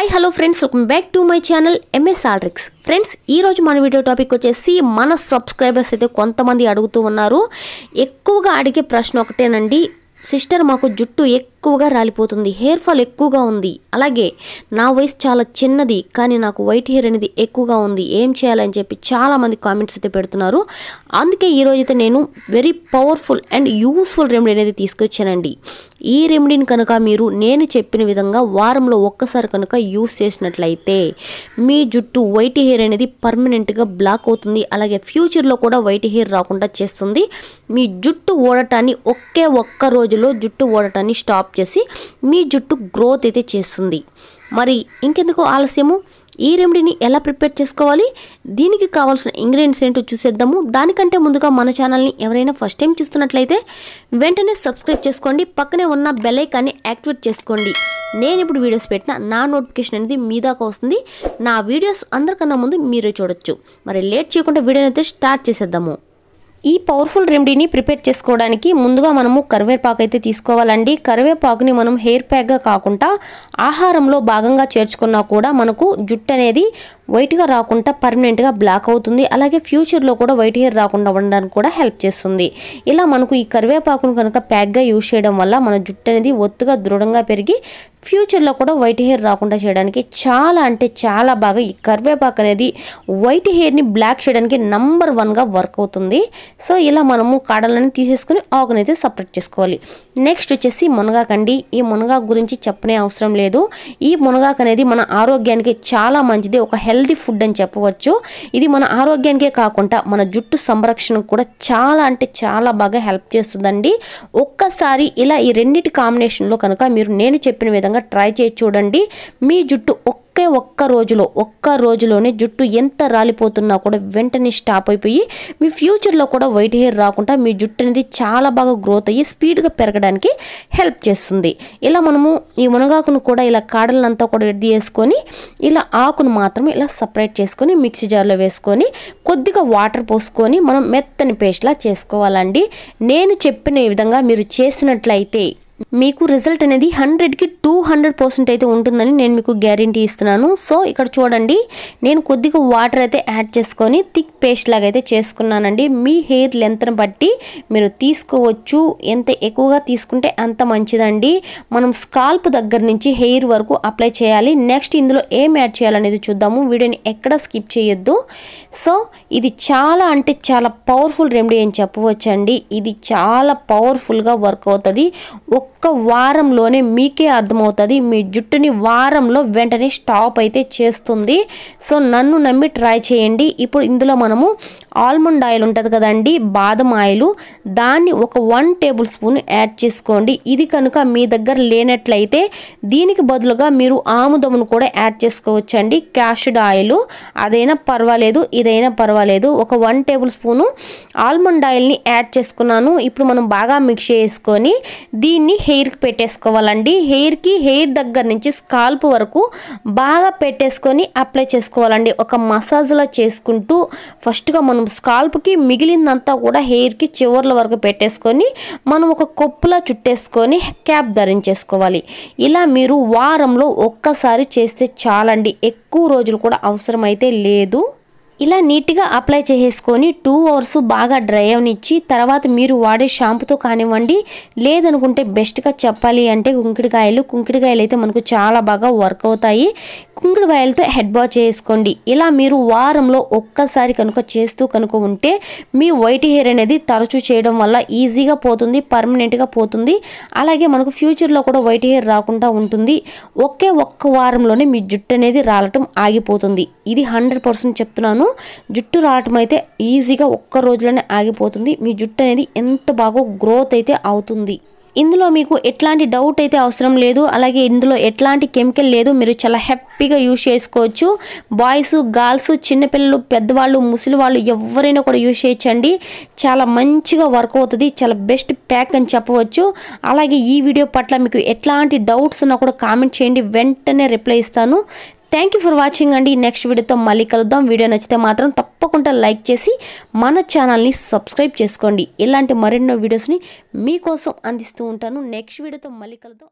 hi hello friends welcome back to my channel MS Altrix friends ఈరోజు మన video topic వచ్చేసి మన subscribers అయితే కొంతమంది అడుగుతూ ఉన్నారు ఎక్కువగా అడిగే ప్రశ్న ఒకటేనండి సిస్టర్ మాకు జుట్టు ఎక్కువగా రాలిపోతుంది హెయిర్ ఫాల్ ఎక్కువగా ఉంది అలాగే నా వయసు చాలా చిన్నది కానీ నాకు వైట్ హెయిర్ అనేది ఎక్కువగా ఉంది ఏం చేయాలని చెప్పి చాలామంది కామెంట్స్ అయితే పెడుతున్నారు అందుకే ఈరోజు అయితే నేను very powerful and useful remedy అనేది తీసుకొచ్చానండి ఈ రెమెడీని కనుక మీరు నేను చెప్పిన విధంగా వారంలో ఒక్కసారి కనుక యూస్ చేసినట్లయితే మీ జుట్టు వైట్ హెయిర్ అనేది పర్మనెంట్గా బ్లాక్ అవుతుంది అలాగే ఫ్యూచర్లో కూడా వైట్ హెయిర్ రాకుండా చేస్తుంది మీ జుట్టు ఓడటాన్ని ఒకే ఒక్క రోజులో జుట్టు ఓడటాన్ని స్టాప్ చేసి మీ జుట్టు గ్రోత్ అయితే చేస్తుంది మరి ఇంకెందుకు ఆలస్యము ఈ రెమెడీని ఎలా ప్రిపేర్ చేసుకోవాలి దీనికి కావాల్సిన ఇంగ్రీడియంట్స్ ఏంటో చూసేద్దాము దానికంటే ముందుగా మన ఛానల్ని ఎవరైనా ఫస్ట్ టైం చూస్తున్నట్లయితే వెంటనే సబ్స్క్రైబ్ చేసుకోండి పక్కనే ఉన్న బెల్లైకాన్ని యాక్టివేట్ చేసుకోండి నేను ఇప్పుడు వీడియోస్ పెట్టిన నా నోటిఫికేషన్ అనేది మీ దాకా వస్తుంది నా వీడియోస్ అందరికన్నా ముందు మీరే చూడొచ్చు మరి లేట్ చేయకుండా వీడియోని అయితే స్టార్ట్ చేసేద్దాము ఈ పవర్ఫుల్ రెమెడీని ప్రిపేర్ చేసుకోవడానికి ముందుగా మనము కరివేపాకు అయితే తీసుకోవాలండి కరివేపాకుని మనం హెయిర్ ప్యాక్గా కాకుండా ఆహారంలో భాగంగా చేర్చుకున్నా కూడా మనకు జుట్టు అనేది వైట్ గా రాకుండా పర్మనెంట్ గా బ్లాక్ అవుతుంది అలాగే ఫ్యూచర్ లో కూడా వైట్ హెయిర్ రాకుండా ఉండడానికి కూడా హెల్ప్ చేస్తుంది ఇలా మనకు ఈ కరివేపాకును కనుక ప్యాక్గా యూజ్ చేయడం వల్ల మన జుట్టు అనేది ఒత్తుగా దృఢంగా పెరిగి ఫ్యూచర్లో కూడా వైట్ హెయిర్ రాకుండా చేయడానికి చాలా అంటే చాలా బాగా ఈ కరివేపాకు అనేది వైట్ హెయిర్ని బ్లాక్ చేయడానికి నంబర్ వన్గా వర్క్ అవుతుంది సో ఇలా మనము కాడలను తీసేసుకుని అయితే సపరేట్ చేసుకోవాలి నెక్స్ట్ వచ్చేసి మునగాకండి ఈ మునగాకు గురించి చెప్పనే అవసరం లేదు ఈ మునగాకు అనేది మన ఆరోగ్యానికి చాలా మంచిది ఒక హెల్త్ హెల్దీ ఫుడ్ అని చెప్పవచ్చు ఇది మన ఆరోగ్యానికే కాకుండా మన జుట్టు సంరక్షణకు కూడా చాలా అంటే చాలా బాగా హెల్ప్ చేస్తుందండి ఒక్కసారి ఇలా ఈ రెండింటి కాంబినేషన్లో కనుక మీరు నేను చెప్పిన విధంగా ట్రై చేసి చూడండి మీ జుట్టు ఒక్క ఒకే ఒక్క రోజులో ఒక్క రోజులోనే జుట్టు ఎంత రాలిపోతున్నా కూడా వెంటనే స్టాప్ అయిపోయి మీ ఫ్యూచర్లో కూడా వైట్ హెయిర్ రాకుండా మీ జుట్టు అనేది చాలా బాగా గ్రోత్ అయ్యి స్పీడ్గా పెరగడానికి హెల్ప్ చేస్తుంది ఇలా మనము ఈ మునగాకును కూడా ఇలా కాడలంతా కూడా రెడీ చేసుకొని ఇలా ఆకును మాత్రం ఇలా సపరేట్ చేసుకొని మిక్సీ జార్లో వేసుకొని కొద్దిగా వాటర్ పోసుకొని మనం మెత్తని పేస్ట్లా చేసుకోవాలండి నేను చెప్పిన విధంగా మీరు చేసినట్లయితే మీకు రిజల్ట్ అనేది హండ్రెడ్కి టూ హండ్రెడ్ పర్సెంట్ అయితే ఉంటుందని నేను మీకు గ్యారంటీ ఇస్తున్నాను సో ఇక్కడ చూడండి నేను కొద్దిగా వాటర్ అయితే యాడ్ చేసుకొని థిక్ పేస్ట్ లాగా అయితే చేసుకున్నానండి మీ హెయిర్ లెంత్ని బట్టి మీరు తీసుకోవచ్చు ఎంత ఎక్కువగా తీసుకుంటే అంత మంచిదండి మనం స్కాల్ప్ దగ్గర నుంచి హెయిర్ వరకు అప్లై చేయాలి నెక్స్ట్ ఇందులో ఏం యాడ్ చేయాలనేది చూద్దాము వీడియోని ఎక్కడ స్కిప్ చేయొద్దు సో ఇది చాలా అంటే చాలా పవర్ఫుల్ రెమెడీ అని చెప్పవచ్చండి ఇది చాలా పవర్ఫుల్గా వర్క్ అవుతుంది ఒక ఒక్క వారంలోనే మీకే అర్థమవుతుంది మీ జుట్టుని వారంలో వెంటనే స్టాప్ అయితే చేస్తుంది సో నన్ను నమ్మి ట్రై చేయండి ఇప్పుడు ఇందులో మనము ఆల్మండ్ ఆయిల్ ఉంటుంది కదండి బాదం ఆయిల్ దాన్ని ఒక వన్ టేబుల్ స్పూన్ యాడ్ చేసుకోండి ఇది కనుక మీ దగ్గర లేనట్లయితే దీనికి బదులుగా మీరు ఆముదమును కూడా యాడ్ చేసుకోవచ్చండి క్యాషుడ్ ఆయిల్ అదైనా పర్వాలేదు ఇదైనా పర్వాలేదు ఒక వన్ టేబుల్ స్పూను ఆల్మండ్ ఆయిల్ని యాడ్ చేసుకున్నాను ఇప్పుడు మనం బాగా మిక్స్ చేసుకొని దీన్ని హెయిర్కి పెట్టేసుకోవాలండి హెయిర్కి హెయిర్ దగ్గర నుంచి స్కాల్ప్ వరకు బాగా పెట్టేసుకొని అప్లై చేసుకోవాలండి ఒక మసాజ్లా చేసుకుంటూ ఫస్ట్గా మనం మనం స్కాల్ప్కి మిగిలిందంతా కూడా హెయిర్కి చివర్ల వరకు పెట్టేసుకొని మనం ఒక కొప్పులా చుట్టేసుకొని క్యాప్ ధరించేసుకోవాలి ఇలా మీరు వారంలో ఒక్కసారి చేస్తే చాలండి ఎక్కువ రోజులు కూడా అవసరమైతే లేదు ఇలా నీట్గా అప్లై చేసేసుకొని టూ అవర్స్ బాగా డ్రై అవనిచ్చి తర్వాత మీరు వాడే షాంపుతో కానివ్వండి లేదనుకుంటే బెస్ట్గా చెప్పాలి అంటే కుంకిడికాయలు కుంకిడికాయలు అయితే మనకు చాలా బాగా వర్క్ అవుతాయి కుంకుడుకాయలతో హెడ్ బాత్ చేసుకోండి ఇలా మీరు వారంలో ఒక్కసారి కనుక చేస్తూ కనుక ఉంటే మీ వైట్ హెయిర్ అనేది తరచూ చేయడం వల్ల ఈజీగా పోతుంది పర్మనెంట్గా పోతుంది అలాగే మనకు ఫ్యూచర్లో కూడా వైట్ హెయిర్ రాకుండా ఉంటుంది ఒకే ఒక్క వారంలోనే మీ జుట్టు అనేది రాలటం ఆగిపోతుంది ఇది హండ్రెడ్ పర్సెంట్ చెప్తున్నాను జుట్టు రావటం అయితే ఈజీగా ఒక్క రోజులోనే ఆగిపోతుంది మీ జుట్టు అనేది ఎంత బాగా గ్రోత్ అయితే అవుతుంది ఇందులో మీకు ఎట్లాంటి డౌట్ అయితే అవసరం లేదు అలాగే ఇందులో ఎట్లాంటి కెమికల్ లేదు మీరు చాలా హ్యాపీగా యూజ్ చేసుకోవచ్చు బాయ్స్ గర్ల్స్ చిన్నపిల్లలు పెద్దవాళ్ళు ముసలి వాళ్ళు ఎవరైనా కూడా యూజ్ చేయొచ్చండి చాలా మంచిగా వర్క్ అవుతుంది చాలా బెస్ట్ ప్యాక్ అని చెప్పవచ్చు అలాగే ఈ వీడియో పట్ల మీకు ఎట్లాంటి డౌట్స్ ఉన్నా కూడా కామెంట్ చేయండి వెంటనే రిప్లై ఇస్తాను థ్యాంక్ యూ ఫర్ వాచింగ్ అండి నెక్స్ట్ వీడియోతో మళ్ళీ కలుద్దాం వీడియో నచ్చితే మాత్రం తప్పకుండా లైక్ చేసి మన ఛానల్ని సబ్స్క్రైబ్ చేసుకోండి ఇలాంటి మరెన్నో వీడియోస్ని మీకోసం అందిస్తూ ఉంటాను నెక్స్ట్ వీడియోతో మళ్ళీ కలుద్దాం